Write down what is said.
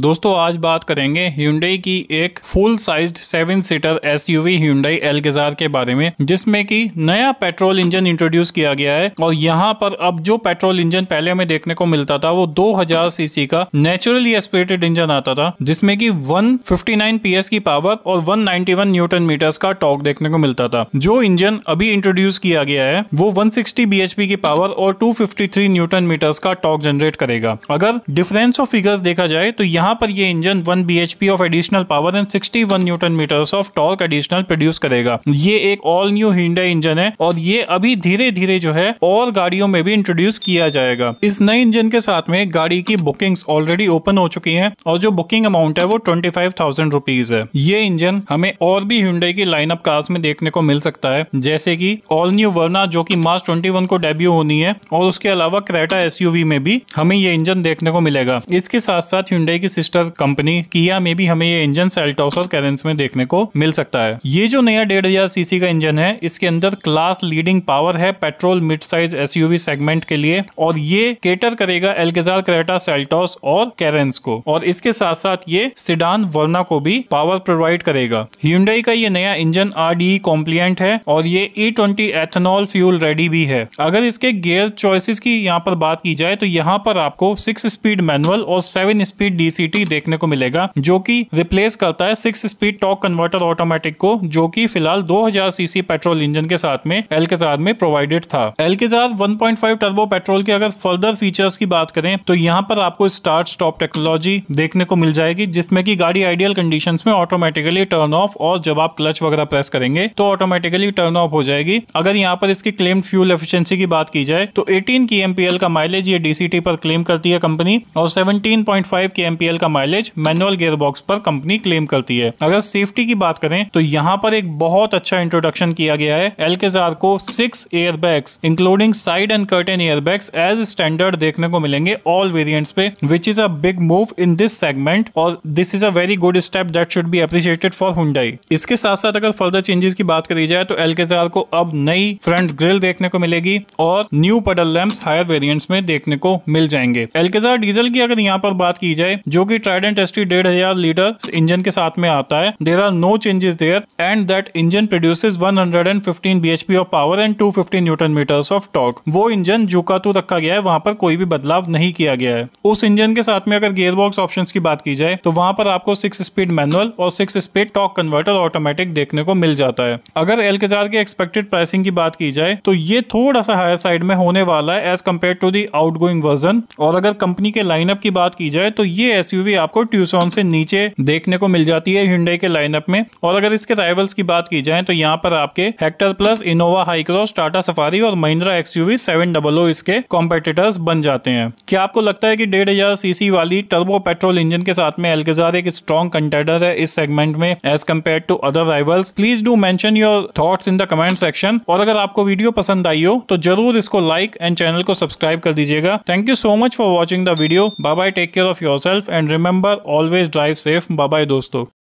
दोस्तों आज बात करेंगे ह्यूंडई की एक full sized seven seater S SUV Hyundai Elgezar के बारे में जिसमें कि नया पेट्रोल इंजन इंट्रोड्यूस किया गया है और यहाँ पर अब जो पेट्रोल इंजन पहले हमें देखने को मिलता था वो 2000 सीसी का नेचुरली एस्पिरेटेड इंजन आता था जिसमें कि 159 पीएस की पावर और 191 न्यूटन मीटर्स का टॉक देखने को मिलता था जो इंजन अभी इंट्रोड्यूस किया गया है वो 160 बीएचपी की पावर और 253 न्यूटन मीटर्स का टॉक जनरेट करेगा अगर डिफरेंस ऑफ फिगर्स देखा जाए तो यहाँ यहाँ पर ये engine 1 P of additional power and 61 newton metres of torque additional produce करेगा ये एक ऑल न्यू हिंडा इंजन है और ये अभी धीरे धीरे जो है और गाड़ियों में भी इंट्रोड्यूस किया जाएगा इस नए इंजन के साथ में गाड़ी की बुकिंग ऑलरेडी ओपन हो चुकी है और जो बुकिंग अमाउंट है वो ट्वेंटी फाइव थाउजेंड रुपीज है ये इंजन हमें और भी हिंडई की लाइनअप कार्स में देखने को मिल सकता है जैसे की ऑल न्यू वर्ना जो की मार्च ट्वेंटी को डेब्यू होनी है और उसके अलावा क्रेटा एसयूवी में भी हमें ये इंजन देखने को मिलेगा इसके साथ साथ हिंडई की सिस्टर कंपनी किया में भी हमें ये इंजन सेल्टॉस और कैरेंस में देखने को मिल सकता है ये जो नया डेढ़ हजार सीसी का इंजन है इसके अंदर क्लास लीडिंग पावर है petrol mid size SUV segment के लिए और ये केटर करेगा एलगेजार क्रेटा सेल्टॉस और कैरेंस को और इसके साथ साथ ये सिडान वर्ना को भी पावर प्रोवाइड करेगा ह्यूंडई का ये नया इंजन आर डी है और ये E twenty ethanol fuel ready भी है अगर इसके गियर चॉइसिस की यहाँ पर बात की जाए तो यहाँ पर आपको सिक्स स्पीड मैनुअल और सेवन स्पीड डी DCT देखने को मिलेगा जो कि रिप्लेस करता है six speed torque converter automatic को जो कि फिलहाल 2000 सीसी पेट्रोल इंजन के साथ में एल के साथ में प्रोवाइडेड था एल के साथ 1.5 टर्बो पेट्रोल के अगर फर्दर फीचर्स की बात करें तो यहाँ पर आपको स्टार्ट स्टॉप टेक्नोलॉजी देखने को मिल जाएगी जिसमें की गाड़ी आइडियल कंडीशन में ऑटोमेटिकली टर्न ऑफ और जब आप क्लच वगैरह प्रेस करेंगे तो ऑटोमेटिकली टर्न ऑफ हो जाएगी अगर यहाँ पर इसकी क्लेम फ्यूल एफिशिएंसी की बात की जाए तो 18 की एमपीएल का माइलेज ये डीसीटी पर क्लेम करती है कंपनी और 17.5 के एमपीएल एल का माइलेज मैनुअल गियरबॉक्स पर कंपनी क्लेम करती है अगर सेफ्टी की बात करें तो यहाँ पर एक बहुत अच्छा इंट्रोडक्शन किया गया है एल को six airbags including side and curtain airbags as standard देखने को मिलेंगे ऑल वेरियंट पे which is a big move in this segment और this is a very good step that should be appreciated for Hyundai इसके साथ साथ अगर further changes की बात करी जाए तो एल को अब नई फ्रंट ग्रिल देखने को मिलेगी और न्यू पडल लैम्प हायर वेरियंट में देखने को मिल जाएंगे एल डीजल की अगर यहाँ पर बात की जाए जो कि ट्राइडेंट एस टी डेढ़ हजार लीटर इंजन के साथ में आता है there are no changes there and that engine produce one hundred and fifteen B H P of power and two fifty newton metres of torque वो इंजन जुकातू तो रखा गया है वहां पर कोई भी बदलाव नहीं किया गया है उस इंजन के साथ में अगर गेयर बॉक्स ऑप्शन की बात की जाए तो वहां पर आपको सिक्स स्पीड मैनुअल और six speed torque converter automatic देखने को मिल जाता है अगर एल के एक्सपेक्टेड प्राइसिंग की बात की जाए तो ये थोड़ा सा हायर साइड में होने वाला है as compared to the out version और अगर कंपनी के लाइनअप की बात की जाए तो ये एसयूवी आपको ट्यूसॉन से नीचे देखने को मिल जाती है हिंडई के लाइनअप में और अगर इसके राइवल्स की बात की जाए तो यहाँ पर आपके Hector Plus Innova Hycross Tata Safari और Mahindra XUV seven double O इसके कॉम्पिटिटर्स बन जाते हैं क्या आपको लगता है कि डेढ़ हजार सीसी वाली टर्बो पेट्रोल इंजन के साथ में एल्केजार एक स्ट्रॉन्ग कंटेडर है इस सेगमेंट में as compared to other rivals please do mention your thought in the comment section और अगर आपको वीडियो पसंद आई हो तो जरूर इसको लाइक एंड चैनल को सब्सक्राइब कर दीजिएगा thank you so much for watching the video bye bye take care of yourself and remember always drive safe bye दोस्तों